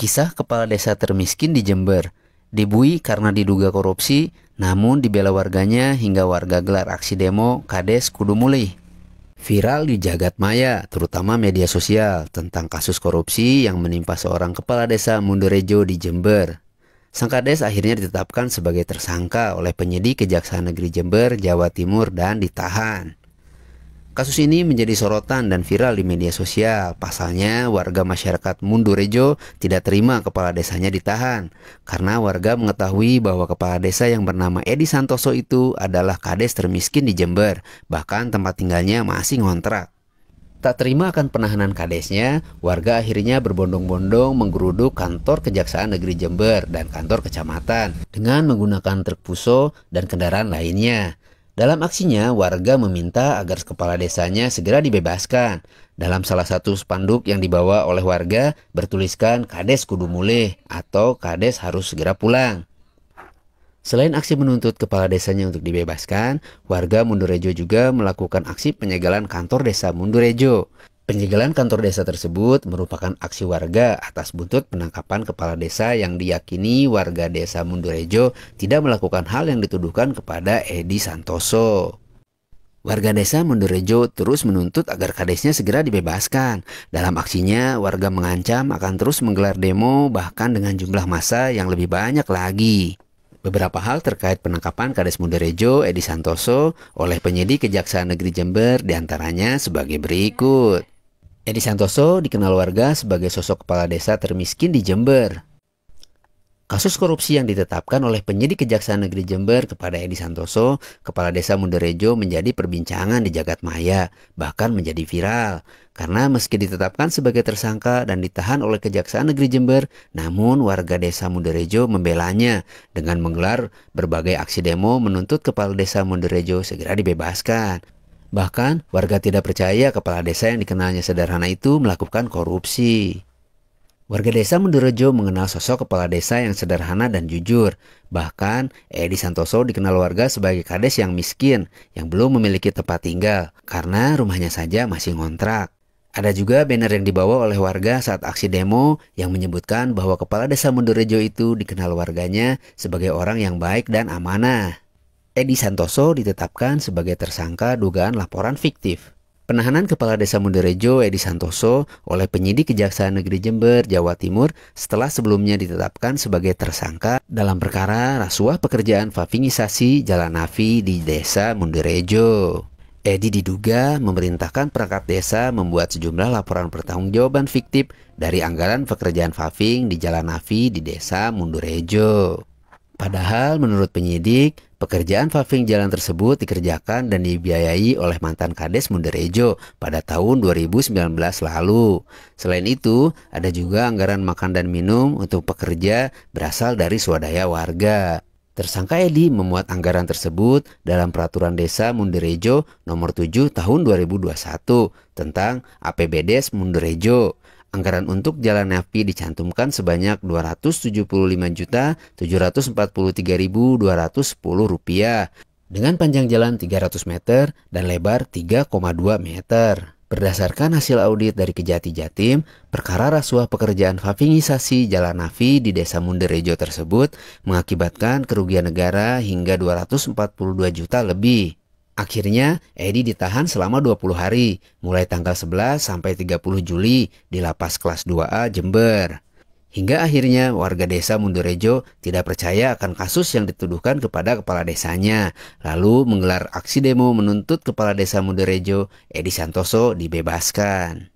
Kisah kepala desa termiskin di Jember dibui karena diduga korupsi, namun dibela warganya hingga warga gelar aksi demo Kades Kudu Viral di jagat maya, terutama media sosial, tentang kasus korupsi yang menimpa seorang kepala desa Mundurejo di Jember. Sang Kades akhirnya ditetapkan sebagai tersangka oleh penyidik Kejaksaan Negeri Jember, Jawa Timur dan ditahan. Kasus ini menjadi sorotan dan viral di media sosial. Pasalnya, warga masyarakat Mundurejo tidak terima kepala desanya ditahan karena warga mengetahui bahwa kepala desa yang bernama Edi Santoso itu adalah kades termiskin di Jember, bahkan tempat tinggalnya masih ngontrak. Tak terima akan penahanan kadesnya, warga akhirnya berbondong-bondong menggeruduk kantor Kejaksaan Negeri Jember dan kantor kecamatan dengan menggunakan truk puso dan kendaraan lainnya. Dalam aksinya, warga meminta agar kepala desanya segera dibebaskan. Dalam salah satu spanduk yang dibawa oleh warga bertuliskan Kades Kudu Mulih atau Kades harus segera pulang. Selain aksi menuntut kepala desanya untuk dibebaskan, warga Mundurejo juga melakukan aksi penyegalan kantor desa Mundurejo. Penyegelan kantor desa tersebut merupakan aksi warga atas buntut penangkapan kepala desa yang diyakini warga desa Mundurejo tidak melakukan hal yang dituduhkan kepada Edi Santoso. Warga desa Mundurejo terus menuntut agar kadesnya segera dibebaskan. Dalam aksinya, warga mengancam akan terus menggelar demo bahkan dengan jumlah massa yang lebih banyak lagi. Beberapa hal terkait penangkapan Kades Mundurejo Edi Santoso oleh penyidik Kejaksaan Negeri Jember diantaranya sebagai berikut. Edi Santoso dikenal warga sebagai sosok kepala desa termiskin di Jember. Kasus korupsi yang ditetapkan oleh penyidik Kejaksaan Negeri Jember kepada Edi Santoso, kepala desa Munderejo, menjadi perbincangan di jagat maya, bahkan menjadi viral. Karena meski ditetapkan sebagai tersangka dan ditahan oleh Kejaksaan Negeri Jember, namun warga desa Munderejo membelanya dengan menggelar berbagai aksi demo menuntut kepala desa Munderejo segera dibebaskan. Bahkan, warga tidak percaya kepala desa yang dikenalnya sederhana itu melakukan korupsi. Warga desa Mendurejo mengenal sosok kepala desa yang sederhana dan jujur. Bahkan, Edi Santoso dikenal warga sebagai kades yang miskin, yang belum memiliki tempat tinggal, karena rumahnya saja masih ngontrak. Ada juga banner yang dibawa oleh warga saat aksi demo yang menyebutkan bahwa kepala desa Mendurejo itu dikenal warganya sebagai orang yang baik dan amanah. Edi Santoso ditetapkan sebagai tersangka dugaan laporan fiktif. Penahanan Kepala Desa Munderejo Edi Santoso oleh penyidik Kejaksaan Negeri Jember, Jawa Timur setelah sebelumnya ditetapkan sebagai tersangka dalam perkara rasuah pekerjaan favinisasi jalan nafi di Desa Mundurejo. Edi diduga memerintahkan perangkat desa membuat sejumlah laporan pertanggungjawaban fiktif dari anggaran pekerjaan Faving di Jalan Nafi di Desa Mundurejo. Padahal menurut penyidik, Pekerjaan paving jalan tersebut dikerjakan dan dibiayai oleh mantan Kades Munderejo pada tahun 2019 lalu. Selain itu, ada juga anggaran makan dan minum untuk pekerja berasal dari swadaya warga. Tersangka Edi memuat anggaran tersebut dalam Peraturan Desa Munderejo Nomor 7 Tahun 2021 tentang APBDes Munderejo. Anggaran untuk jalan napi dicantumkan sebanyak Rp275.743.210 dengan panjang jalan 300 meter dan lebar 3,2 meter. Berdasarkan hasil audit dari Kejati Jatim, perkara rasuah pekerjaan favingisasi jalan nafi di Desa Munderejo tersebut mengakibatkan kerugian negara hingga 242 juta lebih. Akhirnya Edi ditahan selama 20 hari, mulai tanggal 11 sampai 30 Juli di lapas kelas 2A Jember. Hingga akhirnya warga desa Mundurejo tidak percaya akan kasus yang dituduhkan kepada kepala desanya, lalu menggelar aksi demo menuntut kepala desa Mundurejo Edi Santoso dibebaskan.